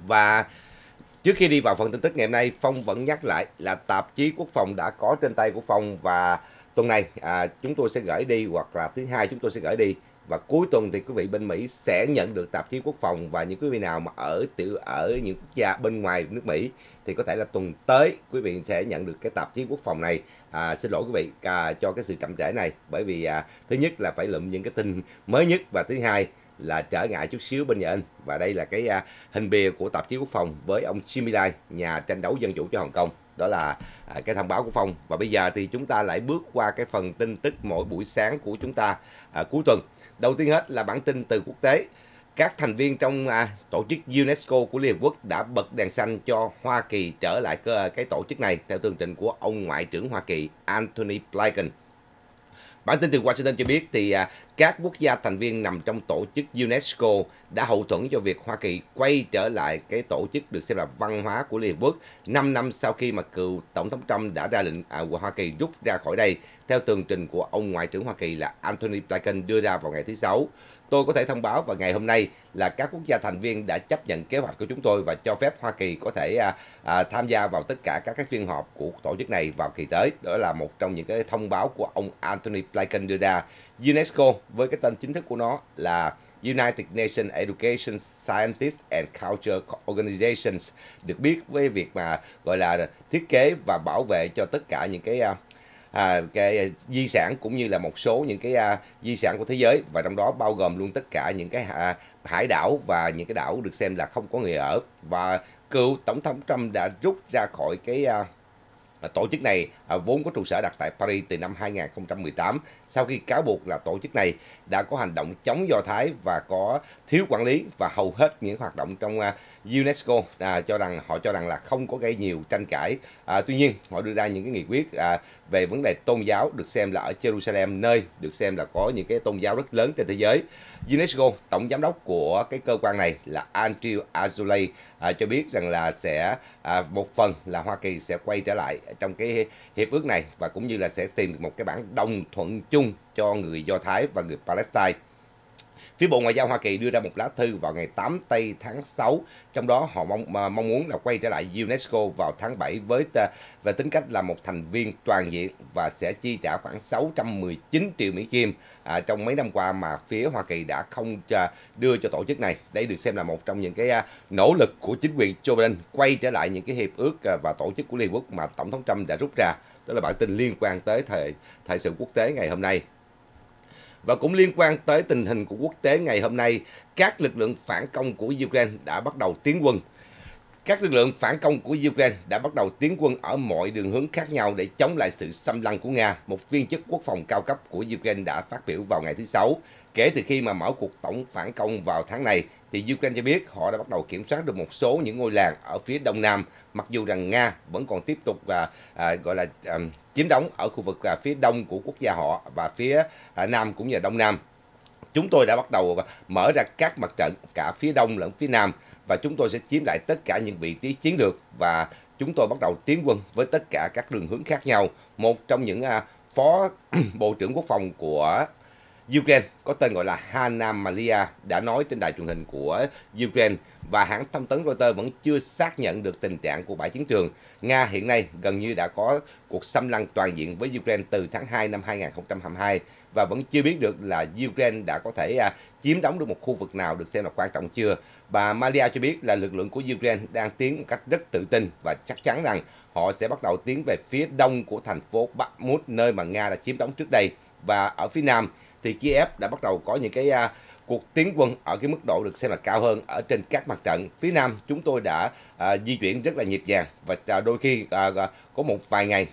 Và trước khi đi vào phần tin tức ngày hôm nay, Phong vẫn nhắc lại là tạp chí quốc phòng đã có trên tay của Phong và tuần này à, chúng tôi sẽ gửi đi hoặc là thứ hai chúng tôi sẽ gửi đi và cuối tuần thì quý vị bên Mỹ sẽ nhận được tạp chí quốc phòng và những quý vị nào mà ở tiểu ở những quốc gia bên ngoài nước Mỹ thì có thể là tuần tới quý vị sẽ nhận được cái tạp chí quốc phòng này à, xin lỗi quý vị à, cho cái sự chậm trễ này bởi vì à, thứ nhất là phải lượm những cái tin mới nhất và thứ hai là trở ngại chút xíu bên nhà Anh và đây là cái à, hình bìa của tạp chí quốc phòng với ông Jimmy Lai nhà tranh đấu dân chủ cho Hồng Kông đó là à, cái thông báo của Phong và bây giờ thì chúng ta lại bước qua cái phần tin tức mỗi buổi sáng của chúng ta uh, cuối tuần đầu tiên hết là bản tin từ quốc tế các thành viên trong à, tổ chức UNESCO của Liên Hợp Quốc đã bật đèn xanh cho Hoa Kỳ trở lại cơ, cái tổ chức này theo tường trình của ông Ngoại trưởng Hoa Kỳ Anthony Blinken. Bản tin từ Washington cho biết thì à, các quốc gia thành viên nằm trong tổ chức UNESCO đã hậu thuẫn cho việc Hoa Kỳ quay trở lại cái tổ chức được xem là văn hóa của Liên Hợp Quốc 5 năm sau khi mà cựu Tổng thống Trump đã ra lệnh à, Hoa Kỳ rút ra khỏi đây theo tường trình của ông Ngoại trưởng Hoa Kỳ là Anthony Blinken đưa ra vào ngày thứ Sáu. Tôi có thể thông báo vào ngày hôm nay là các quốc gia thành viên đã chấp nhận kế hoạch của chúng tôi và cho phép Hoa Kỳ có thể à, à, tham gia vào tất cả các các phiên họp của tổ chức này vào kỳ tới. Đó là một trong những cái thông báo của ông Anthony Blinken đưa ra. UNESCO với cái tên chính thức của nó là United Nations Education, Scientists and Culture Organizations được biết với việc mà gọi là thiết kế và bảo vệ cho tất cả những cái à, à, cái à, di sản cũng như là một số những cái à, di sản của thế giới và trong đó bao gồm luôn tất cả những cái à, hải đảo và những cái đảo được xem là không có người ở và cựu tổng thống Trump đã rút ra khỏi cái à, tổ chức này À, vốn có trụ sở đặt tại Paris từ năm 2018 sau khi cáo buộc là tổ chức này đã có hành động chống Do Thái và có thiếu quản lý và hầu hết những hoạt động trong à, UNESCO à, cho rằng họ cho rằng là không có gây nhiều tranh cãi. À, tuy nhiên họ đưa ra những cái nghị quyết à, về vấn đề tôn giáo được xem là ở Jerusalem nơi được xem là có những cái tôn giáo rất lớn trên thế giới. UNESCO tổng giám đốc của cái cơ quan này là Andrew Azoulay à, cho biết rằng là sẽ à, một phần là Hoa Kỳ sẽ quay trở lại trong cái hiệp ước này và cũng như là sẽ tìm được một cái bản đồng thuận chung cho người Do Thái và người Palestine. Phía Bộ Ngoại giao Hoa Kỳ đưa ra một lá thư vào ngày 8 tây tháng 6, trong đó họ mong mong muốn là quay trở lại UNESCO vào tháng 7 với về tính cách là một thành viên toàn diện và sẽ chi trả khoảng 619 triệu Mỹ Kim à, trong mấy năm qua mà phía Hoa Kỳ đã không đưa cho tổ chức này. Đây được xem là một trong những cái à, nỗ lực của chính quyền Joe Biden quay trở lại những cái hiệp ước à, và tổ chức của Liên Quốc mà Tổng thống Trump đã rút ra. Đó là bản tin liên quan tới thời thời sự quốc tế ngày hôm nay. Và cũng liên quan tới tình hình của quốc tế ngày hôm nay, các lực lượng phản công của Ukraine đã bắt đầu tiến quân. Các lực lượng phản công của Ukraine đã bắt đầu tiến quân ở mọi đường hướng khác nhau để chống lại sự xâm lăng của Nga, một viên chức quốc phòng cao cấp của Ukraine đã phát biểu vào ngày thứ Sáu Kể từ khi mà mở cuộc tổng phản công vào tháng này, thì Ukraine cho biết họ đã bắt đầu kiểm soát được một số những ngôi làng ở phía đông nam, mặc dù rằng Nga vẫn còn tiếp tục và à, gọi là à, chiếm đóng ở khu vực à, phía đông của quốc gia họ và phía à, nam cũng như là đông nam chúng tôi đã bắt đầu mở ra các mặt trận cả phía đông lẫn phía nam và chúng tôi sẽ chiếm lại tất cả những vị trí chiến lược và chúng tôi bắt đầu tiến quân với tất cả các đường hướng khác nhau. Một trong những à, phó bộ trưởng quốc phòng của Ukraine có tên gọi là Hanna Malia đã nói trên đài truyền hình của Ukraine và hãng thông tấn Reuters vẫn chưa xác nhận được tình trạng của bãi chiến trường. Nga hiện nay gần như đã có cuộc xâm lăng toàn diện với Ukraine từ tháng 2 năm 2022 và vẫn chưa biết được là Ukraine đã có thể à, chiếm đóng được một khu vực nào được xem là quan trọng chưa. Bà Malia cho biết là lực lượng của Ukraine đang tiến một cách rất tự tin và chắc chắn rằng họ sẽ bắt đầu tiến về phía đông của thành phố Bakhmut nơi mà Nga đã chiếm đóng trước đây và ở phía nam thì Kiev đã bắt đầu có những cái uh, cuộc tiến quân ở cái mức độ được xem là cao hơn ở trên các mặt trận. Phía Nam chúng tôi đã uh, di chuyển rất là nhịp nhàng và uh, đôi khi uh, có một vài ngày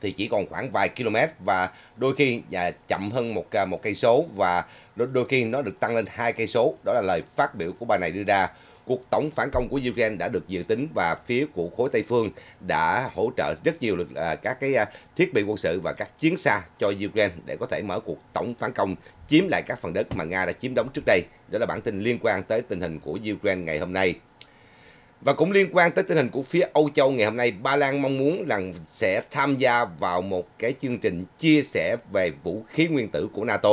thì chỉ còn khoảng vài km và đôi khi và chậm hơn một một cây số và đôi khi nó được tăng lên hai cây số. Đó là lời phát biểu của bà này đưa ra cuộc tổng phản công của Ukraine đã được dự tính và phía của khối Tây phương đã hỗ trợ rất nhiều lực à, các cái à, thiết bị quân sự và các chiến xa cho Ukraine để có thể mở cuộc tổng phản công chiếm lại các phần đất mà Nga đã chiếm đóng trước đây. Đó là bản tin liên quan tới tình hình của Ukraine ngày hôm nay. Và cũng liên quan tới tình hình của phía Âu Châu ngày hôm nay, Ba Lan mong muốn là sẽ tham gia vào một cái chương trình chia sẻ về vũ khí nguyên tử của NATO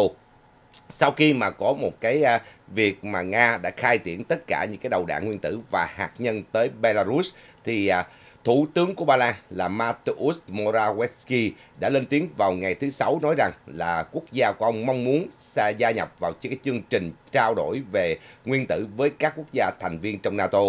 sau khi mà có một cái à, việc mà Nga đã khai triển tất cả những cái đầu đạn nguyên tử và hạt nhân tới Belarus thì à, Thủ tướng của Ba Lan là Mateusz Morawiecki đã lên tiếng vào ngày thứ Sáu nói rằng là quốc gia của ông mong muốn xa gia nhập vào cái chương trình trao đổi về nguyên tử với các quốc gia thành viên trong NATO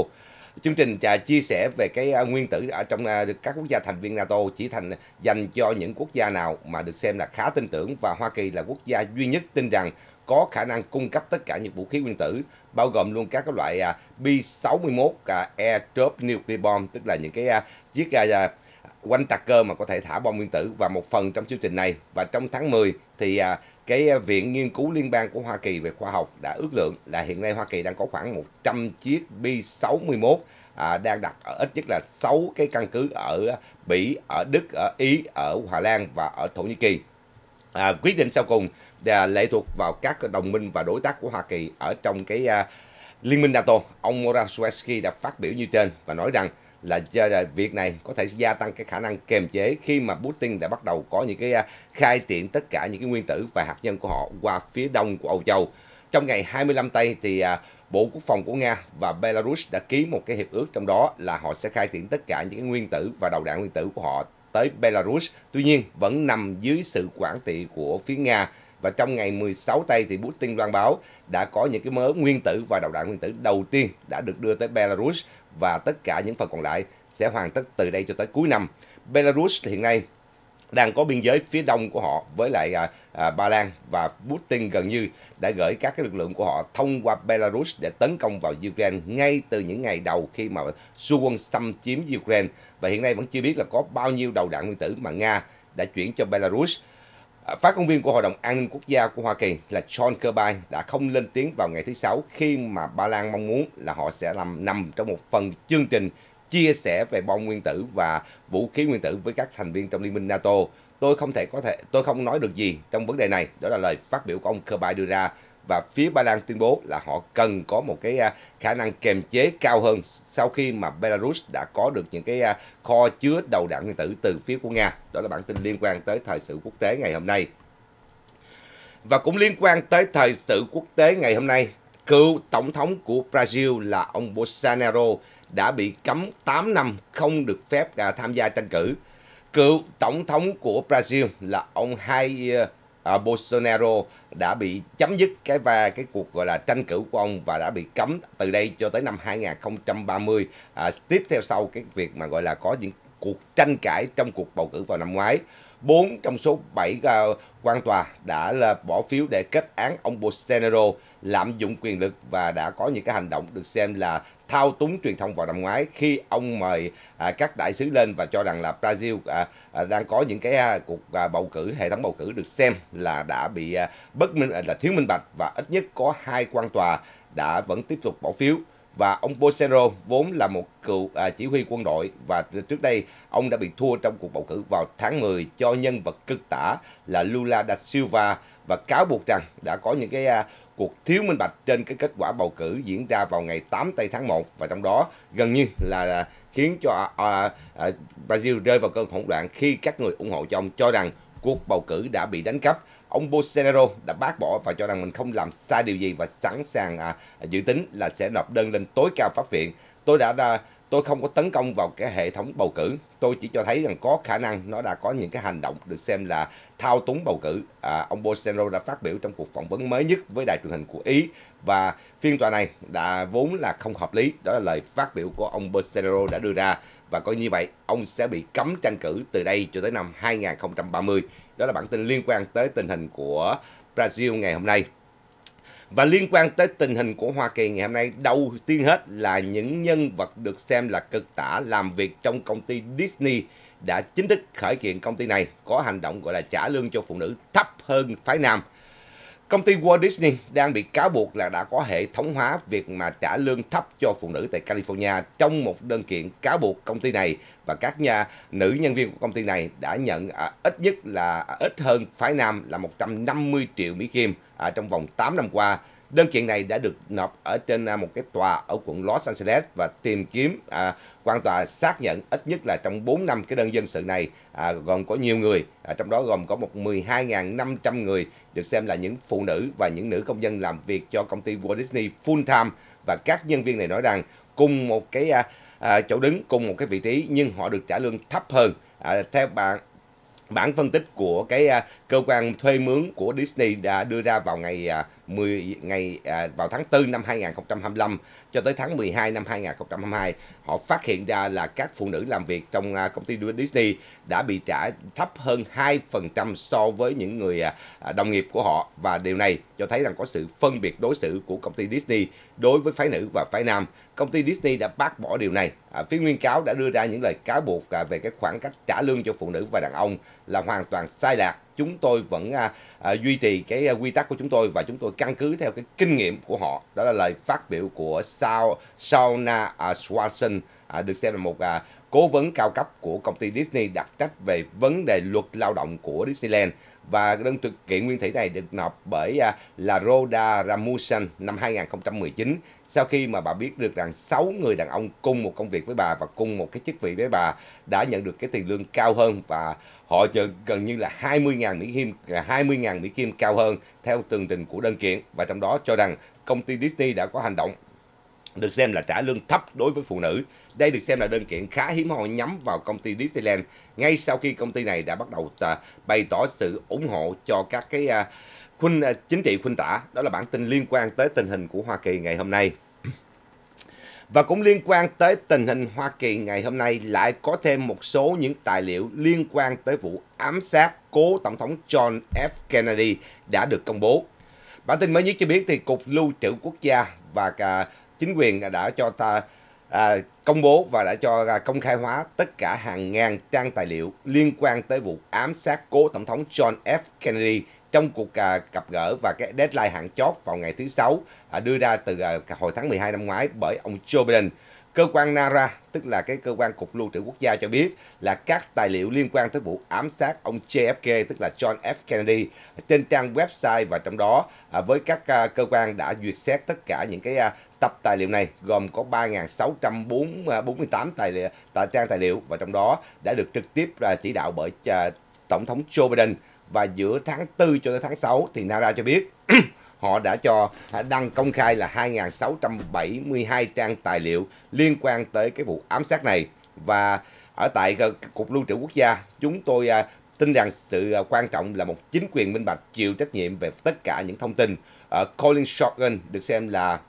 chương trình chia sẻ về cái à, nguyên tử ở trong à, các quốc gia thành viên NATO chỉ thành dành cho những quốc gia nào mà được xem là khá tin tưởng và Hoa Kỳ là quốc gia duy nhất tin rằng có khả năng cung cấp tất cả những vũ khí nguyên tử bao gồm luôn các loại à, B61 aircraft nuclear bomb tức là những cái chiếc quanh tạc cơ mà có thể thả bom nguyên tử và một phần trong chương trình này và trong tháng 10 thì à, cái à, viện nghiên cứu liên bang của Hoa Kỳ về khoa học đã ước lượng là hiện nay Hoa Kỳ đang có khoảng 100 chiếc B61 à, đang đặt ở ít nhất là 6 cái căn cứ ở Bỉ, ở Đức, ở Ý, ở Hà Lan và ở Thổ Nhĩ Kỳ. À, quyết định sau cùng là lệ thuộc vào các đồng minh và đối tác của Hoa Kỳ ở trong cái à, Liên minh NATO. Ông Morawiecki đã phát biểu như trên và nói rằng là việc này có thể gia tăng cái khả năng kềm chế khi mà Putin đã bắt đầu có những cái à, khai triển tất cả những cái nguyên tử và hạt nhân của họ qua phía đông của Âu Châu. Trong ngày 25 tây thì à, Bộ Quốc phòng của Nga và Belarus đã ký một cái hiệp ước trong đó là họ sẽ khai triển tất cả những cái nguyên tử và đầu đạn nguyên tử của họ tới Belarus. Tuy nhiên vẫn nằm dưới sự quản trị của phía Nga. Và trong ngày 16 tây thì Putin loan báo đã có những cái mớ nguyên tử và đầu đạn nguyên tử đầu tiên đã được đưa tới Belarus và tất cả những phần còn lại sẽ hoàn tất từ đây cho tới cuối năm. Belarus hiện nay đang có biên giới phía đông của họ với lại à, à, Ba Lan và Putin gần như đã gửi các cái lực lượng của họ thông qua Belarus để tấn công vào Ukraine ngay từ những ngày đầu khi mà xu quân xâm chiếm Ukraine và hiện nay vẫn chưa biết là có bao nhiêu đầu đạn nguyên tử mà Nga đã chuyển cho Belarus À, phát ngôn viên của Hội đồng An ninh Quốc gia của Hoa Kỳ là John Kirby đã không lên tiếng vào ngày thứ Sáu khi mà Ba Lan mong muốn là họ sẽ làm nằm trong một phần chương trình chia sẻ về bom nguyên tử và vũ khí nguyên tử với các thành viên trong Liên minh NATO. Tôi không thể có thể tôi không nói được gì trong vấn đề này, đó là lời phát biểu của ông Kirby đưa ra và phía Ba Lan tuyên bố là họ cần có một cái à, khả năng kềm chế cao hơn sau khi mà Belarus đã có được những cái à, kho chứa đầu đạn nguyên tử từ phía của Nga. Đó là bản tin liên quan tới thời sự quốc tế ngày hôm nay. Và cũng liên quan tới thời sự quốc tế ngày hôm nay, cựu tổng thống của Brazil là ông Bolsonaro đã bị cấm 8 năm không được phép à, tham gia tranh cử. Cựu tổng thống của Brazil là ông Jair à, Bolsonaro đã bị chấm dứt cái và cái cuộc gọi là tranh cử của ông và đã bị cấm từ đây cho tới năm 2030 à, tiếp theo sau cái việc mà gọi là có những cuộc tranh cãi trong cuộc bầu cử vào năm ngoái 4 trong số 7 quan tòa đã là bỏ phiếu để kết án ông Bolsonaro lạm dụng quyền lực và đã có những cái hành động được xem là thao túng truyền thông vào năm ngoái khi ông mời à, các đại sứ lên và cho rằng là Brazil à, à, đang có những cái cuộc bầu cử hệ thống bầu cử được xem là đã bị bất minh là thiếu minh bạch và ít nhất có hai quan tòa đã vẫn tiếp tục bỏ phiếu và ông Bolsonaro vốn là một cựu à, chỉ huy quân đội và trước đây ông đã bị thua trong cuộc bầu cử vào tháng 10 cho nhân vật cực tả là Lula da Silva và cáo buộc rằng đã có những cái à, cuộc thiếu minh bạch trên cái kết quả bầu cử diễn ra vào ngày 8 tây tháng 1 và trong đó gần như là, là khiến cho à, à, Brazil rơi vào cơn hỗn loạn khi các người ủng hộ cho ông cho rằng cuộc bầu cử đã bị đánh cắp Ông Bolsonaro đã bác bỏ và cho rằng mình không làm sai điều gì và sẵn sàng à, dự tính là sẽ nộp đơn lên tối cao pháp viện. Tôi đã ra tôi không có tấn công vào cái hệ thống bầu cử tôi chỉ cho thấy rằng có khả năng nó đã có những cái hành động được xem là thao túng bầu cử à, ông Bolsonaro đã phát biểu trong cuộc phỏng vấn mới nhất với đài truyền hình của Ý và phiên tòa này đã vốn là không hợp lý đó là lời phát biểu của ông Bolsonaro đã đưa ra và coi như vậy ông sẽ bị cấm tranh cử từ đây cho tới năm 2030 đó là bản tin liên quan tới tình hình của Brazil ngày hôm nay. Và liên quan tới tình hình của Hoa Kỳ ngày hôm nay, đầu tiên hết là những nhân vật được xem là cực tả làm việc trong công ty Disney đã chính thức khởi kiện công ty này có hành động gọi là trả lương cho phụ nữ thấp hơn phái nam. Công ty Walt Disney đang bị cáo buộc là đã có hệ thống hóa việc mà trả lương thấp cho phụ nữ tại California trong một đơn kiện cáo buộc công ty này và các nhà nữ nhân viên của công ty này đã nhận à, ít nhất là à, ít hơn phái nam là 150 triệu Mỹ Kim à, trong vòng 8 năm qua Đơn kiện này đã được nộp ở trên à, một cái tòa ở quận Los Angeles và tìm kiếm à, quan tòa xác nhận ít nhất là trong 4 năm cái đơn dân sự này à, gồm có nhiều người, à, trong đó gồm có một 12.500 người được xem là những phụ nữ và những nữ công dân làm việc cho công ty Walt Disney full time và các nhân viên này nói rằng cùng một cái à, à, chỗ đứng cùng một cái vị trí nhưng họ được trả lương thấp hơn à, theo bạn bản phân tích của cái à, cơ quan thuê mướn của Disney đã đưa ra vào ngày à, 10 ngày à, vào tháng 4 năm 2025 cho tới tháng 12 năm 2022, họ phát hiện ra là các phụ nữ làm việc trong à, công ty Disney đã bị trả thấp hơn 2% so với những người à, đồng nghiệp của họ và điều này cho thấy rằng có sự phân biệt đối xử của công ty Disney đối với phái nữ và phái nam. Công ty Disney đã bác bỏ điều này. À, phía nguyên cáo đã đưa ra những lời cáo buộc à, về cái khoảng cách trả lương cho phụ nữ và đàn ông là hoàn toàn sai lạc chúng tôi vẫn à, à, duy trì cái à, quy tắc của chúng tôi và chúng tôi căn cứ theo cái kinh nghiệm của họ đó là lời phát biểu của sao Sauna à, Swanson à, được xem là một à, cố vấn cao cấp của công ty Disney đặc trách về vấn đề luật lao động của Disneyland và đơn thực kiện nguyên thủy này được nộp bởi à, là Roda Ramusan năm 2019 sau khi mà bà biết được rằng 6 người đàn ông cùng một công việc với bà và cùng một cái chức vị với bà đã nhận được cái tiền lương cao hơn và họ nhận gần như là 20.000 Mỹ Kim 20.000 à, Mỹ Kim cao hơn theo tường trình của đơn kiện và trong đó cho rằng công ty Disney đã có hành động được xem là trả lương thấp đối với phụ nữ. Đây được xem là đơn kiện khá hiếm hoi nhắm vào công ty Disneyland ngay sau khi công ty này đã bắt đầu à, bày tỏ sự ủng hộ cho các cái à, khuynh à, chính trị khuynh tả. Đó là bản tin liên quan tới tình hình của Hoa Kỳ ngày hôm nay. Và cũng liên quan tới tình hình Hoa Kỳ ngày hôm nay lại có thêm một số những tài liệu liên quan tới vụ ám sát cố Tổng thống John F. Kennedy đã được công bố. Bản tin mới nhất cho biết thì Cục Lưu trữ Quốc gia và chính quyền đã cho ta à, công bố và đã cho à, công khai hóa tất cả hàng ngàn trang tài liệu liên quan tới vụ ám sát cố tổng thống John F. Kennedy trong cuộc à, gặp gỡ và cái deadline hạn chót vào ngày thứ sáu à, đưa ra từ à, hồi tháng 12 năm ngoái bởi ông Joe Biden. Cơ quan NARA, tức là cái cơ quan cục lưu trữ quốc gia cho biết là các tài liệu liên quan tới vụ ám sát ông JFK, tức là John F. Kennedy, trên trang website và trong đó à, với các à, cơ quan đã duyệt xét tất cả những cái à, tập tài liệu này gồm có 3.648 tài liệu, tài trang tài liệu và trong đó đã được trực tiếp à, chỉ đạo bởi Tổng thống Joe Biden và giữa tháng 4 cho tới tháng 6 thì NARA cho biết họ đã cho à, đăng công khai là 2.672 trang tài liệu liên quan tới cái vụ ám sát này và ở tại cục lưu trữ quốc gia chúng tôi à, tin rằng sự à, quan trọng là một chính quyền minh bạch chịu trách nhiệm về tất cả những thông tin. Ờ, Colin Shotgun được xem là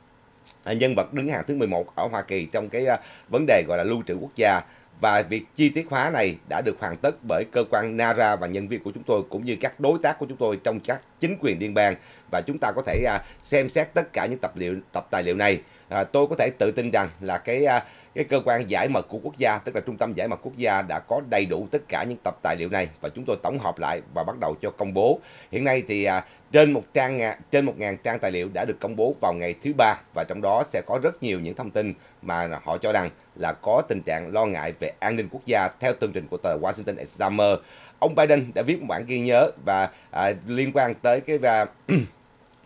nhân vật đứng hàng thứ 11 ở Hoa Kỳ trong cái vấn đề gọi là lưu trữ quốc gia và việc chi tiết hóa này đã được hoàn tất bởi cơ quan NARA và nhân viên của chúng tôi cũng như các đối tác của chúng tôi trong các chính quyền liên bang và chúng ta có thể à, xem xét tất cả những tập liệu tập tài liệu này à, tôi có thể tự tin rằng là cái à, cái cơ quan giải mật của quốc gia tức là trung tâm giải mật quốc gia đã có đầy đủ tất cả những tập tài liệu này và chúng tôi tổng hợp lại và bắt đầu cho công bố hiện nay thì à, trên một trang à, trên một ngàn trang tài liệu đã được công bố vào ngày thứ ba và trong đó sẽ có rất nhiều những thông tin mà họ cho rằng là có tình trạng lo ngại về an ninh quốc gia theo tường trình của tờ Washington Examiner ông Biden đã viết một bản ghi nhớ và à, liên quan tới cái và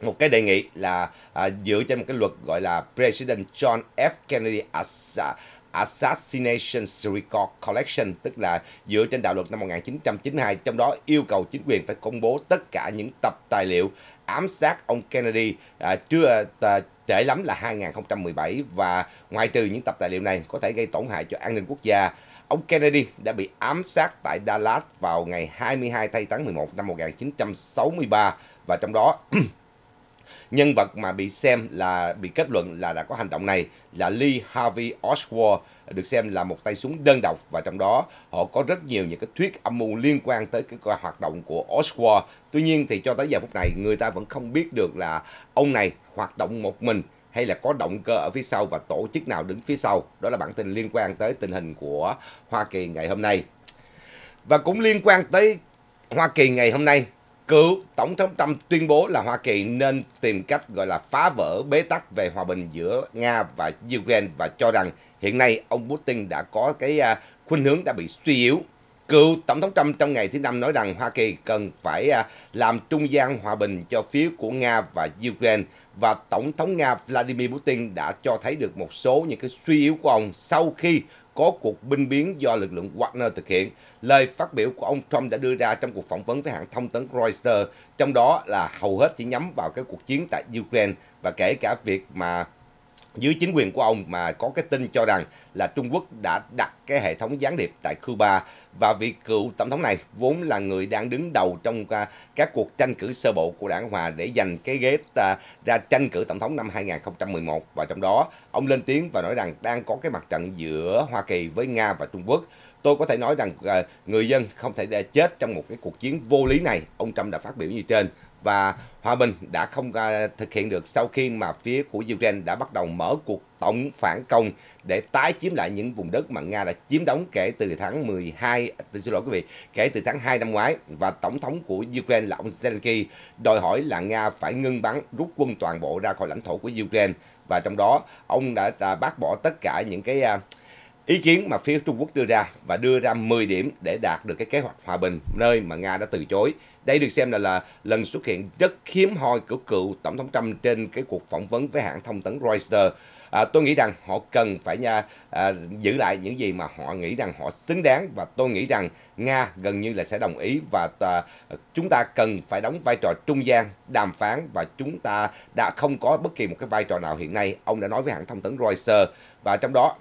một cái đề nghị là à, dựa trên một cái luật gọi là President John F. Kennedy Assassination Record Collection tức là dựa trên đạo luật năm 1992 trong đó yêu cầu chính quyền phải công bố tất cả những tập tài liệu ám sát ông Kennedy à, chưa à, trễ lắm là 2017 và ngoài trừ những tập tài liệu này có thể gây tổn hại cho an ninh quốc gia Ông Kennedy đã bị ám sát tại Dallas vào ngày 22 tháng 11 năm 1963 và trong đó nhân vật mà bị xem là bị kết luận là đã có hành động này là Lee Harvey Oswald được xem là một tay súng đơn độc và trong đó họ có rất nhiều những cái thuyết âm mưu liên quan tới cái hoạt động của Oswald. Tuy nhiên thì cho tới giờ phút này người ta vẫn không biết được là ông này hoạt động một mình hay là có động cơ ở phía sau và tổ chức nào đứng phía sau. Đó là bản tin liên quan tới tình hình của Hoa Kỳ ngày hôm nay. Và cũng liên quan tới Hoa Kỳ ngày hôm nay cựu Tổng thống Trump tuyên bố là Hoa Kỳ nên tìm cách gọi là phá vỡ bế tắc về hòa bình giữa Nga và Ukraine và cho rằng hiện nay ông Putin đã có cái à, khuynh hướng đã bị suy yếu. Cựu Tổng thống Trump trong ngày thứ Năm nói rằng Hoa Kỳ cần phải à, làm trung gian hòa bình cho phía của Nga và Ukraine và Tổng thống Nga Vladimir Putin đã cho thấy được một số những cái suy yếu của ông sau khi có cuộc binh biến do lực lượng Wagner thực hiện. Lời phát biểu của ông Trump đã đưa ra trong cuộc phỏng vấn với hãng thông tấn Reuters, trong đó là hầu hết chỉ nhắm vào cái cuộc chiến tại Ukraine và kể cả việc mà dưới chính quyền của ông mà có cái tin cho rằng là Trung Quốc đã đặt cái hệ thống gián điệp tại Cuba và vị cựu tổng thống này vốn là người đang đứng đầu trong à, các cuộc tranh cử sơ bộ của đảng Hòa để giành cái ghế à, ra tranh cử tổng thống năm 2011 và trong đó ông lên tiếng và nói rằng đang có cái mặt trận giữa Hoa Kỳ với Nga và Trung Quốc tôi có thể nói rằng uh, người dân không thể để chết trong một cái cuộc chiến vô lý này ông trump đã phát biểu như trên và hòa bình đã không uh, thực hiện được sau khi mà phía của ukraine đã bắt đầu mở cuộc tổng phản công để tái chiếm lại những vùng đất mà nga đã chiếm đóng kể từ tháng 12 tôi xin lỗi quý vị kể từ tháng 2 năm ngoái và tổng thống của ukraine là ông zelensky đòi hỏi là nga phải ngưng bắn rút quân toàn bộ ra khỏi lãnh thổ của ukraine và trong đó ông đã, đã à, bác bỏ tất cả những cái uh, ý kiến mà phía Trung Quốc đưa ra và đưa ra 10 điểm để đạt được cái kế hoạch hòa bình nơi mà Nga đã từ chối. Đây được xem là là lần xuất hiện rất hiếm hoi của cựu tổng thống Trump trên cái cuộc phỏng vấn với hãng thông tấn Reuters. À, tôi nghĩ rằng họ cần phải nha à, giữ lại những gì mà họ nghĩ rằng họ xứng đáng và tôi nghĩ rằng Nga gần như là sẽ đồng ý và à, chúng ta cần phải đóng vai trò trung gian đàm phán và chúng ta đã không có bất kỳ một cái vai trò nào hiện nay. Ông đã nói với hãng thông tấn Reuters và trong đó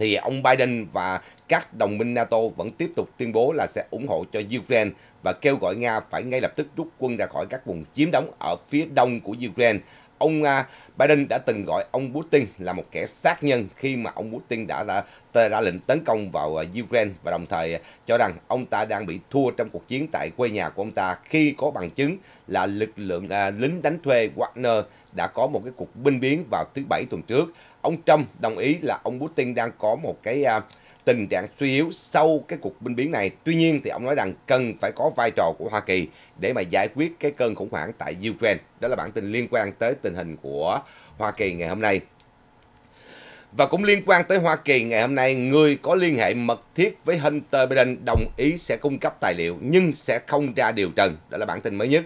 thì ông Biden và các đồng minh NATO vẫn tiếp tục tuyên bố là sẽ ủng hộ cho Ukraine và kêu gọi Nga phải ngay lập tức rút quân ra khỏi các vùng chiếm đóng ở phía đông của Ukraine. Ông à, Biden đã từng gọi ông Putin là một kẻ sát nhân khi mà ông Putin đã đã, đã ra lệnh tấn công vào à, Ukraine và đồng thời cho rằng ông ta đang bị thua trong cuộc chiến tại quê nhà của ông ta khi có bằng chứng là lực lượng à, lính đánh thuê Wagner đã có một cái cuộc binh biến vào thứ bảy tuần trước ông Trump đồng ý là ông Putin đang có một cái à, tình trạng suy yếu sau cái cuộc binh biến này. Tuy nhiên thì ông nói rằng cần phải có vai trò của Hoa Kỳ để mà giải quyết cái cơn khủng hoảng tại Ukraine. Đó là bản tin liên quan tới tình hình của Hoa Kỳ ngày hôm nay. Và cũng liên quan tới Hoa Kỳ ngày hôm nay, người có liên hệ mật thiết với Hunter Biden đồng ý sẽ cung cấp tài liệu nhưng sẽ không ra điều trần. Đó là bản tin mới nhất.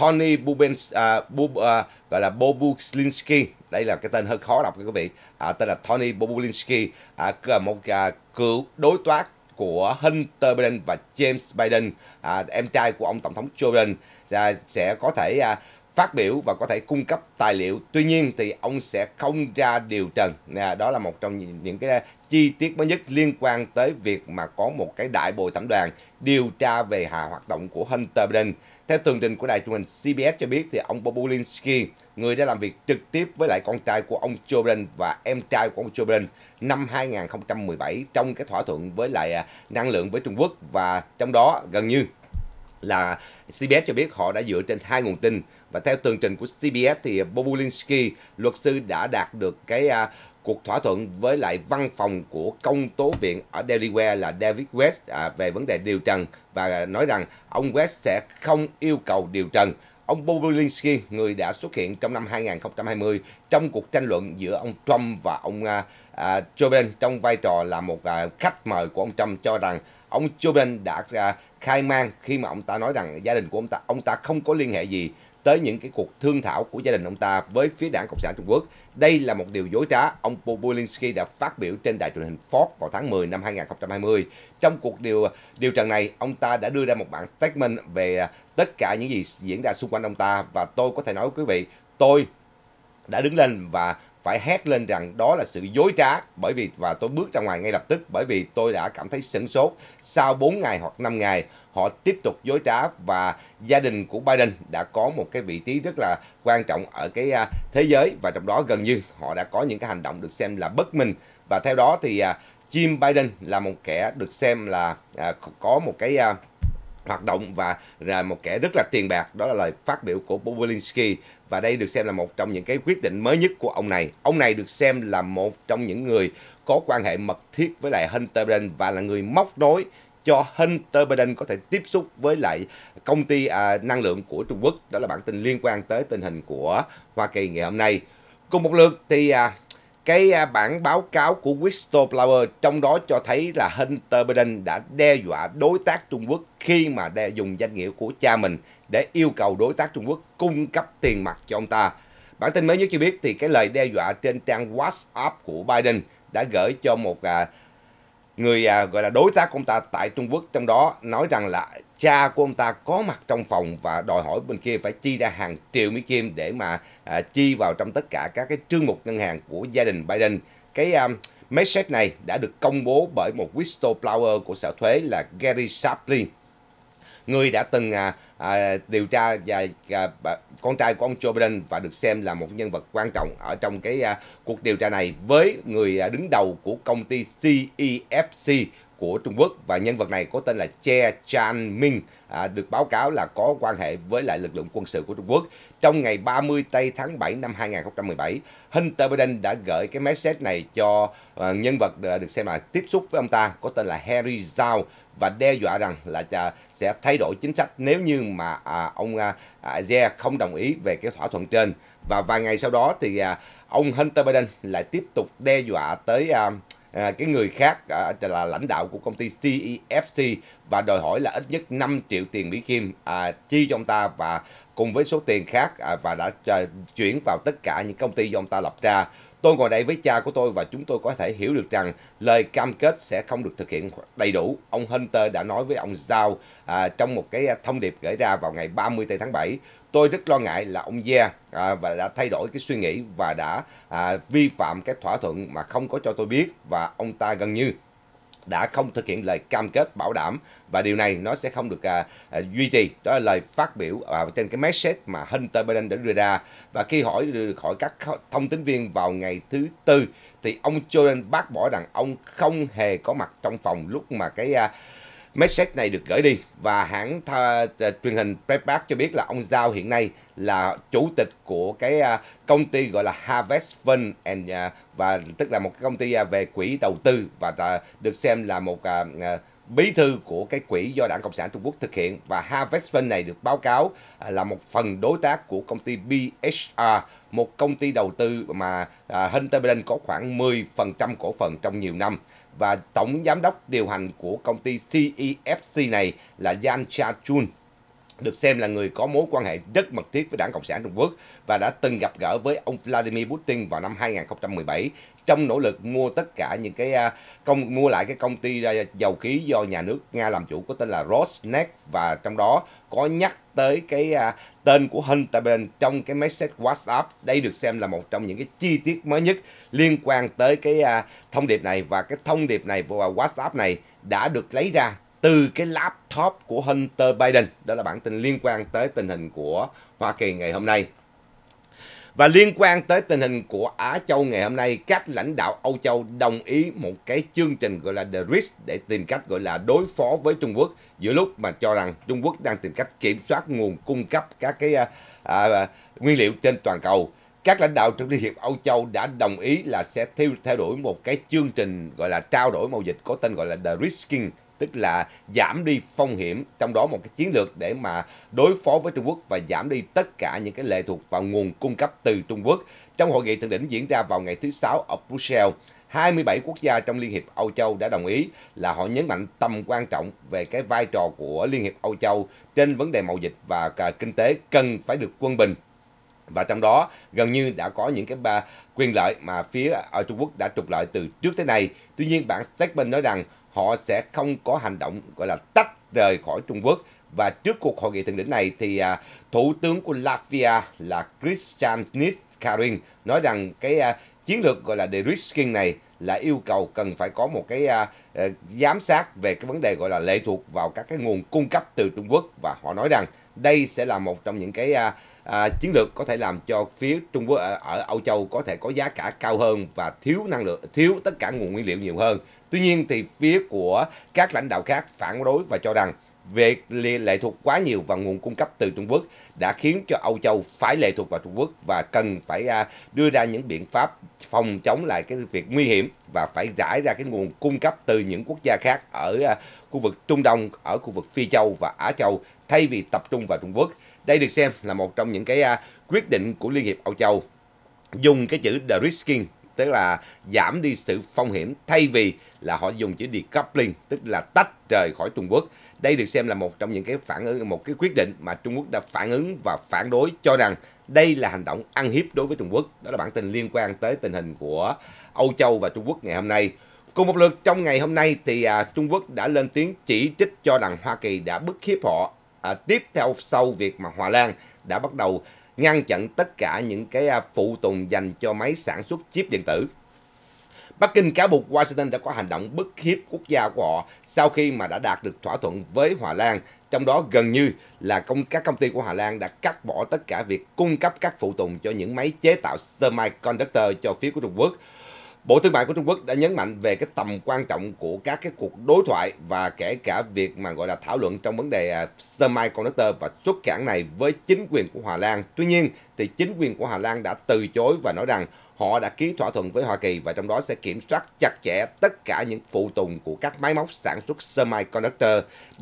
Tony Bubens, uh, Bub, uh, gọi là Bobukslinski đây là cái tên hơi khó đọc quý vị à, tên là Tony Bobulinski à, một à, cựu đối toát của Hunter Biden và James Biden à, em trai của ông tổng thống Joe Biden à, sẽ có thể à, phát biểu và có thể cung cấp tài liệu tuy nhiên thì ông sẽ không ra điều trần nè đó là một trong những cái chi tiết mới nhất liên quan tới việc mà có một cái đại bồi thẩm đoàn điều tra về hạ hoạt động của Hunter Biden theo tường trình của đài truyền hình CBS cho biết thì ông Bobulinski, người đã làm việc trực tiếp với lại con trai của ông Joe Biden và em trai của ông Joe Biden năm 2017 trong cái thỏa thuận với lại à, năng lượng với Trung Quốc và trong đó gần như là CBS cho biết họ đã dựa trên hai nguồn tin và theo tường trình của CBS thì Bobulinski luật sư đã đạt được cái à, cuộc thỏa thuận với lại văn phòng của công tố viện ở Delaware là David West à, về vấn đề điều trần và nói rằng ông West sẽ không yêu cầu điều trần. Ông Bobulinski người đã xuất hiện trong năm 2020 trong cuộc tranh luận giữa ông Trump và ông à, à, Joe Biden trong vai trò là một à, khách mời của ông Trump cho rằng ông Joe Biden đã à, khai man khi mà ông ta nói rằng gia đình của ông ta ông ta không có liên hệ gì tới những cái cuộc thương thảo của gia đình ông ta với phía đảng Cộng sản Trung Quốc. Đây là một điều dối trá, ông Populinsky đã phát biểu trên đài truyền hình Fox vào tháng 10 năm 2020. Trong cuộc điều điều trần này, ông ta đã đưa ra một bản statement về à, tất cả những gì diễn ra xung quanh ông ta và tôi có thể nói với quý vị, tôi đã đứng lên và phải hét lên rằng đó là sự dối trá bởi vì và tôi bước ra ngoài ngay lập tức bởi vì tôi đã cảm thấy sửng sốt sau 4 ngày hoặc 5 ngày họ tiếp tục dối trá và gia đình của Biden đã có một cái vị trí rất là quan trọng ở cái à, thế giới và trong đó gần như họ đã có những cái hành động được xem là bất minh và theo đó thì à, Jim Biden là một kẻ được xem là à, có một cái hoạt động và là một kẻ rất là tiền bạc đó là lời phát biểu của Bobolinsky và đây được xem là một trong những cái quyết định mới nhất của ông này. Ông này được xem là một trong những người có quan hệ mật thiết với lại Hunter Biden và là người móc nối cho Hunter Biden có thể tiếp xúc với lại công ty à, năng lượng của Trung Quốc. Đó là bản tin liên quan tới tình hình của Hoa Kỳ ngày hôm nay. Cùng một lượt thì à, cái à, bản báo cáo của Whistleblower trong đó cho thấy là Hunter Biden đã đe dọa đối tác Trung Quốc khi mà đe dùng danh nghĩa của cha mình để yêu cầu đối tác Trung Quốc cung cấp tiền mặt cho ông ta. Bản tin mới nhất cho biết thì cái lời đe dọa trên trang WhatsApp của Biden đã gửi cho một à, người à, gọi là đối tác của ông ta tại Trung Quốc trong đó nói rằng là cha của ông ta có mặt trong phòng và đòi hỏi bên kia phải chi ra hàng triệu mỹ kim để mà à, chi vào trong tất cả các cái chương mục ngân hàng của gia đình Biden. Cái um, message này đã được công bố bởi một whistleblower của sở thuế là Gary Shapley, người đã từng à, à, điều tra và à, con trai của ông Joe Biden và được xem là một nhân vật quan trọng ở trong cái à, cuộc điều tra này với người à, đứng đầu của công ty CEFC e của Trung Quốc và nhân vật này có tên là Che Chan Ming à, được báo cáo là có quan hệ với lại lực lượng quân sự của Trung Quốc. Trong ngày 30 tây tháng 7 năm 2017, Hunter Biden đã gửi cái message này cho à, nhân vật à, được xem là tiếp xúc với ông ta có tên là Harry Zhao và đe dọa rằng là à, sẽ thay đổi chính sách nếu như mà à, ông à, Aze à, không đồng ý về cái thỏa thuận trên. Và vài ngày sau đó thì à, ông Hunter Biden lại tiếp tục đe dọa tới à, à, cái người khác à, là lãnh đạo của công ty CEFC e và đòi hỏi là ít nhất 5 triệu tiền Mỹ Kim à, chi cho ông ta và cùng với số tiền khác à, và đã à, chuyển vào tất cả những công ty do ông ta lập ra. Tôi ngồi đây với cha của tôi và chúng tôi có thể hiểu được rằng lời cam kết sẽ không được thực hiện đầy đủ. Ông Hunter đã nói với ông Zhao à, trong một cái thông điệp gửi ra vào ngày 30 tháng 7 tôi rất lo ngại là ông Gia à, và đã thay đổi cái suy nghĩ và đã à, vi phạm cái thỏa thuận mà không có cho tôi biết và ông ta gần như đã không thực hiện lời cam kết bảo đảm và điều này nó sẽ không được à, à, duy trì đó là lời phát biểu à, trên cái message mà Hunter Biden đã đưa ra và khi hỏi được hỏi các thông tin viên vào ngày thứ tư thì ông Jordan bác bỏ rằng ông không hề có mặt trong phòng lúc mà cái à, Message này được gửi đi và hãng tha, à, truyền hình Breitbart cho biết là ông Giao hiện nay là chủ tịch của cái à, công ty gọi là Harvest Fund and à, và tức là một công ty về quỹ đầu tư và được xem là một bí thư của cái quỹ do Đảng Cộng sản Trung Quốc thực hiện và Harvest Fund này được báo cáo là một phần đối tác của công ty BHR, một công ty đầu tư mà Hunter Biden có khoảng 10% cổ phần trong nhiều năm và tổng giám đốc điều hành của công ty CEFC e này là Yan Cha Chun được xem là người có mối quan hệ rất mật thiết với Đảng Cộng sản Trung Quốc và đã từng gặp gỡ với ông Vladimir Putin vào năm 2017 trong nỗ lực mua tất cả những cái à, công mua lại cái công ty à, dầu khí do nhà nước Nga làm chủ có tên là Rosneft và trong đó có nhắc tới cái à, tên của Hunterman trong cái message WhatsApp. Đây được xem là một trong những cái chi tiết mới nhất liên quan tới cái à, thông điệp này và cái thông điệp này và WhatsApp này đã được lấy ra từ cái laptop của Hunter Biden. Đó là bản tin liên quan tới tình hình của Hoa Kỳ ngày hôm nay. Và liên quan tới tình hình của Á Châu ngày hôm nay, các lãnh đạo Âu Châu đồng ý một cái chương trình gọi là The Risk để tìm cách gọi là đối phó với Trung Quốc giữa lúc mà cho rằng Trung Quốc đang tìm cách kiểm soát nguồn cung cấp các cái à, à, nguyên liệu trên toàn cầu. Các lãnh đạo trong Liên hiệp Âu Châu đã đồng ý là sẽ theo, theo đuổi một cái chương trình gọi là trao đổi mậu dịch có tên gọi là The Risking tức là giảm đi phong hiểm trong đó một cái chiến lược để mà đối phó với Trung Quốc và giảm đi tất cả những cái lệ thuộc vào nguồn cung cấp từ Trung Quốc trong hội nghị thượng đỉnh diễn ra vào ngày thứ sáu ở Brussels 27 quốc gia trong Liên hiệp Âu Châu đã đồng ý là họ nhấn mạnh tầm quan trọng về cái vai trò của Liên hiệp Âu Châu trên vấn đề mậu dịch và kinh tế cần phải được quân bình và trong đó gần như đã có những cái ba quyền lợi mà phía ở Trung Quốc đã trục lợi từ trước tới nay. Tuy nhiên bản statement nói rằng họ sẽ không có hành động gọi là tách rời khỏi Trung Quốc. Và trước cuộc hội nghị thượng đỉnh này thì à, Thủ tướng của Latvia là Christian Karin nói rằng cái à, chiến lược gọi là de-risking này là yêu cầu cần phải có một cái à, ờ, giám sát về cái vấn đề gọi là lệ thuộc vào các cái nguồn cung cấp từ Trung Quốc và họ nói rằng đây sẽ là một trong những cái à, à, chiến lược có thể làm cho phía Trung Quốc ở, à, ở Âu Châu có thể có giá cả cao hơn và thiếu năng lượng thiếu tất cả nguồn nguyên liệu nhiều hơn Tuy nhiên thì phía của các lãnh đạo khác phản đối và cho rằng việc lệ thuộc quá nhiều vào nguồn cung cấp từ Trung Quốc đã khiến cho Âu Châu phải lệ thuộc vào Trung Quốc và cần phải à, đưa ra những biện pháp phòng chống lại cái việc nguy hiểm và phải rải ra cái nguồn cung cấp từ những quốc gia khác ở à, khu vực Trung Đông, ở khu vực Phi Châu và Á Châu thay vì tập trung vào Trung Quốc. Đây được xem là một trong những cái à, quyết định của Liên hiệp Âu Châu dùng cái chữ the risking tức là giảm đi sự phong hiểm thay vì là họ dùng chữ decoupling tức là tách rời khỏi Trung Quốc. Đây được xem là một trong những cái phản ứng một cái quyết định mà Trung Quốc đã phản ứng và phản đối cho rằng đây là hành động ăn hiếp đối với Trung Quốc. Đó là bản tin liên quan tới tình hình của Âu Châu và Trung Quốc ngày hôm nay. Cùng một lượt trong ngày hôm nay thì à, Trung Quốc đã lên tiếng chỉ trích cho rằng Hoa Kỳ đã bức hiếp họ à, tiếp theo sau việc mà Hòa Lan đã bắt đầu ngăn chặn tất cả những cái à, phụ tùng dành cho máy sản xuất chip điện tử. Bắc Kinh cáo buộc Washington đã có hành động bức hiếp quốc gia của họ sau khi mà đã đạt được thỏa thuận với Hòa Lan, trong đó gần như là công các công ty của Hòa Lan đã cắt bỏ tất cả việc cung cấp các phụ tùng cho những máy chế tạo semiconductor cho phía của Trung Quốc. Bộ Thương mại của Trung Quốc đã nhấn mạnh về cái tầm quan trọng của các cái cuộc đối thoại và kể cả việc mà gọi là thảo luận trong vấn đề à, semiconductor và xuất cảng này với chính quyền của Hà Lan. Tuy nhiên thì chính quyền của Hà Lan đã từ chối và nói rằng họ đã ký thỏa thuận với Hoa Kỳ và trong đó sẽ kiểm soát chặt chẽ tất cả những phụ tùng của các máy móc sản xuất semiconductor,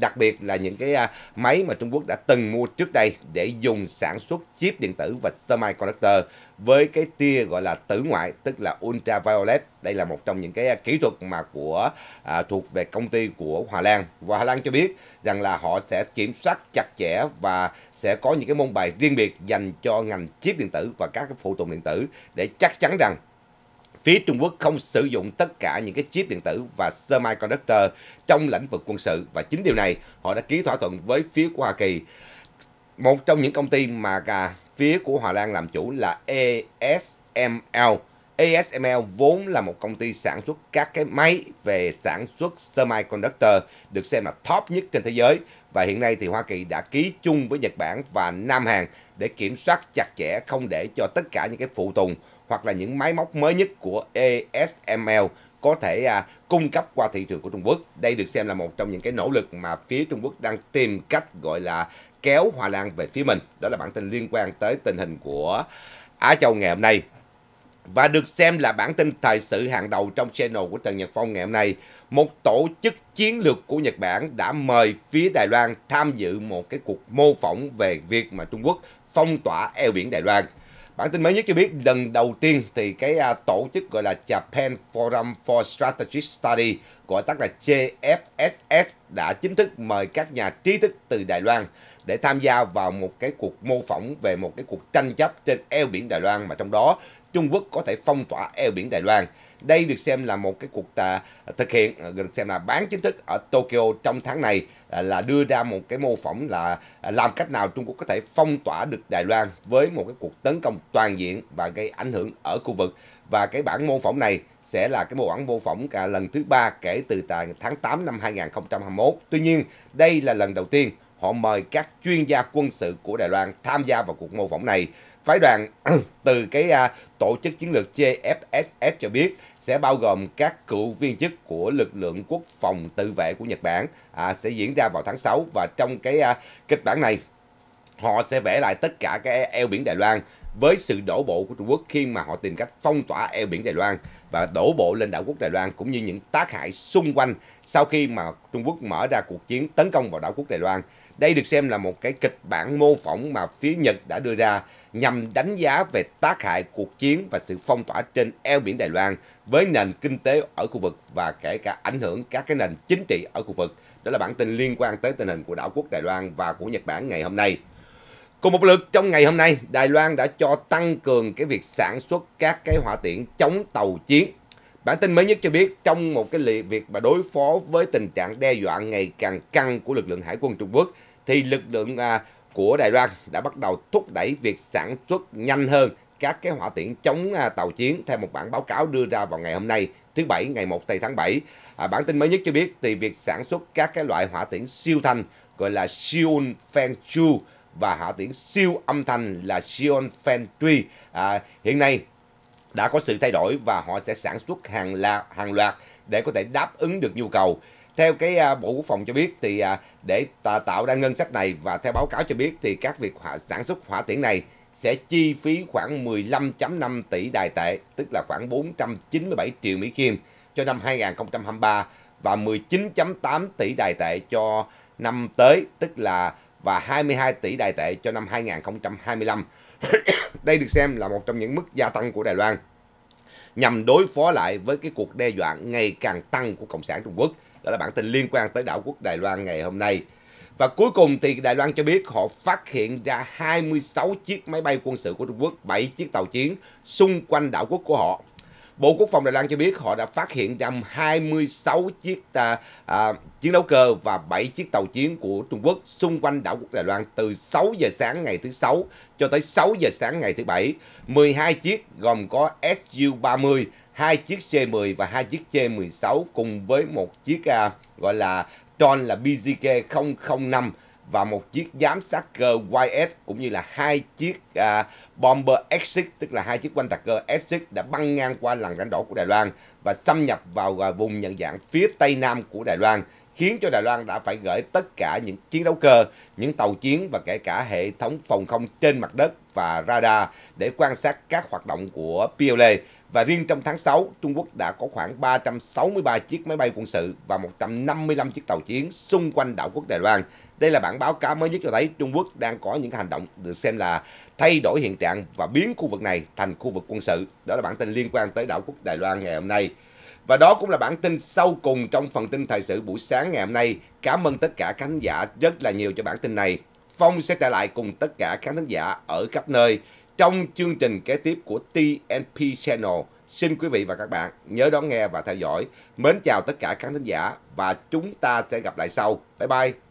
đặc biệt là những cái à, máy mà Trung Quốc đã từng mua trước đây để dùng sản xuất chip điện tử và semiconductor với cái tia gọi là tử ngoại tức là ultraviolet đây là một trong những cái à, kỹ thuật mà của à, thuộc về công ty của Hòa Lan và Hòa Lan cho biết rằng là họ sẽ kiểm soát chặt chẽ và sẽ có những cái môn bài riêng biệt dành cho ngành chip điện tử và các phụ tùng điện tử để chắc chắn rằng phía Trung Quốc không sử dụng tất cả những cái chip điện tử và semiconductor trong lĩnh vực quân sự và chính điều này họ đã ký thỏa thuận với phía của Hoa Kỳ một trong những công ty mà à, phía của Hòa Lan làm chủ là ASML. ASML vốn là một công ty sản xuất các cái máy về sản xuất semiconductor được xem là top nhất trên thế giới và hiện nay thì Hoa Kỳ đã ký chung với Nhật Bản và Nam Hàn để kiểm soát chặt chẽ không để cho tất cả những cái phụ tùng hoặc là những máy móc mới nhất của ASML có thể à, cung cấp qua thị trường của Trung Quốc. Đây được xem là một trong những cái nỗ lực mà phía Trung Quốc đang tìm cách gọi là kéo hòa Lan về phía mình. Đó là bản tin liên quan tới tình hình của Á Châu ngày hôm nay. Và được xem là bản tin thời sự hàng đầu trong channel của Trần Nhật Phong ngày hôm nay. Một tổ chức chiến lược của Nhật Bản đã mời phía Đài Loan tham dự một cái cuộc mô phỏng về việc mà Trung Quốc phong tỏa eo biển Đài Loan. Bản tin mới nhất cho biết lần đầu tiên thì cái à, tổ chức gọi là Japan Forum for Strategic Study, gọi tắt là JFSS đã chính thức mời các nhà trí thức từ Đài Loan để tham gia vào một cái cuộc mô phỏng về một cái cuộc tranh chấp trên eo biển Đài Loan mà trong đó Trung Quốc có thể phong tỏa eo biển Đài Loan. Đây được xem là một cái cuộc à, thực hiện à, được xem là bán chính thức ở Tokyo trong tháng này à, là đưa ra một cái mô phỏng là làm cách nào Trung Quốc có thể phong tỏa được Đài Loan với một cái cuộc tấn công toàn diện và gây ảnh hưởng ở khu vực và cái bản mô phỏng này sẽ là cái mô bản mô phỏng cả lần thứ ba kể từ tháng 8 năm 2021. Tuy nhiên, đây là lần đầu tiên họ mời các chuyên gia quân sự của Đài Loan tham gia vào cuộc mô phỏng này. Phái đoàn từ cái à, tổ chức chiến lược JFSS cho biết sẽ bao gồm các cựu viên chức của lực lượng quốc phòng tự vệ của Nhật Bản à, sẽ diễn ra vào tháng 6 và trong cái à, kịch bản này họ sẽ vẽ lại tất cả cái eo biển Đài Loan với sự đổ bộ của Trung Quốc khi mà họ tìm cách phong tỏa eo biển Đài Loan và đổ bộ lên đảo quốc Đài Loan cũng như những tác hại xung quanh sau khi mà Trung Quốc mở ra cuộc chiến tấn công vào đảo quốc Đài Loan. Đây được xem là một cái kịch bản mô phỏng mà phía Nhật đã đưa ra nhằm đánh giá về tác hại cuộc chiến và sự phong tỏa trên eo biển Đài Loan với nền kinh tế ở khu vực và kể cả ảnh hưởng các cái nền chính trị ở khu vực. Đó là bản tin liên quan tới tình hình của đảo quốc Đài Loan và của Nhật Bản ngày hôm nay. Cùng một lượt trong ngày hôm nay, Đài Loan đã cho tăng cường cái việc sản xuất các cái hỏa tiễn chống tàu chiến. Bản tin mới nhất cho biết trong một cái việc mà đối phó với tình trạng đe dọa ngày càng căng của lực lượng hải quân Trung Quốc, thì lực lượng à, của Đài Loan đã bắt đầu thúc đẩy việc sản xuất nhanh hơn các cái hỏa tiễn chống à, tàu chiến theo một bản báo cáo đưa ra vào ngày hôm nay thứ bảy ngày 1 tây tháng 7. À, bản tin mới nhất cho biết thì việc sản xuất các cái loại hỏa tiễn siêu thanh gọi là Seoul Fenchu và hỏa tiễn siêu âm thanh là Seoul Fentry à, hiện nay đã có sự thay đổi và họ sẽ sản xuất hàng, là, hàng loạt để có thể đáp ứng được nhu cầu. Theo cái à, Bộ Quốc phòng cho biết thì à, để tạo ra ngân sách này và theo báo cáo cho biết thì các việc sản xuất hỏa tiễn này sẽ chi phí khoảng 15.5 tỷ đài tệ, tức là khoảng 497 triệu Mỹ Kim cho năm 2023 và 19.8 tỷ đài tệ cho năm tới, tức là và 22 tỷ đài tệ cho năm 2025. Đây được xem là một trong những mức gia tăng của Đài Loan nhằm đối phó lại với cái cuộc đe dọa ngày càng tăng của Cộng sản Trung Quốc. Đó là bản tin liên quan tới đảo quốc Đài Loan ngày hôm nay. Và cuối cùng thì Đài Loan cho biết họ phát hiện ra 26 chiếc máy bay quân sự của Trung Quốc, 7 chiếc tàu chiến xung quanh đảo quốc của họ. Bộ Quốc phòng Đài Loan cho biết họ đã phát hiện ra 26 chiếc à, à, chiến đấu cơ và 7 chiếc tàu chiến của Trung Quốc xung quanh đảo quốc Đài Loan từ 6 giờ sáng ngày thứ Sáu cho tới 6 giờ sáng ngày thứ Bảy. 12 chiếc gồm có Su-30, hai chiếc C10 và hai chiếc C16 cùng với một chiếc à, gọi là Tron là BZK 005 và một chiếc giám sát cơ YS cũng như là hai chiếc à, bomber Essex tức là hai chiếc quanh tạc cơ Essex đã băng ngang qua làng ranh đỏ của Đài Loan và xâm nhập vào à, vùng nhận dạng phía tây nam của Đài Loan khiến cho Đài Loan đã phải gửi tất cả những chiến đấu cơ, những tàu chiến và kể cả hệ thống phòng không trên mặt đất và radar để quan sát các hoạt động của PLA. Và riêng trong tháng 6, Trung Quốc đã có khoảng 363 chiếc máy bay quân sự và 155 chiếc tàu chiến xung quanh đảo quốc Đài Loan. Đây là bản báo cáo mới nhất cho thấy Trung Quốc đang có những hành động được xem là thay đổi hiện trạng và biến khu vực này thành khu vực quân sự. Đó là bản tin liên quan tới đảo quốc Đài Loan ngày hôm nay. Và đó cũng là bản tin sau cùng trong phần tin thời sự buổi sáng ngày hôm nay. Cảm ơn tất cả khán giả rất là nhiều cho bản tin này. Phong sẽ trở lại cùng tất cả khán thính giả ở khắp nơi trong chương trình kế tiếp của TNP Channel. Xin quý vị và các bạn nhớ đón nghe và theo dõi. Mến chào tất cả khán thính giả và chúng ta sẽ gặp lại sau. Bye bye!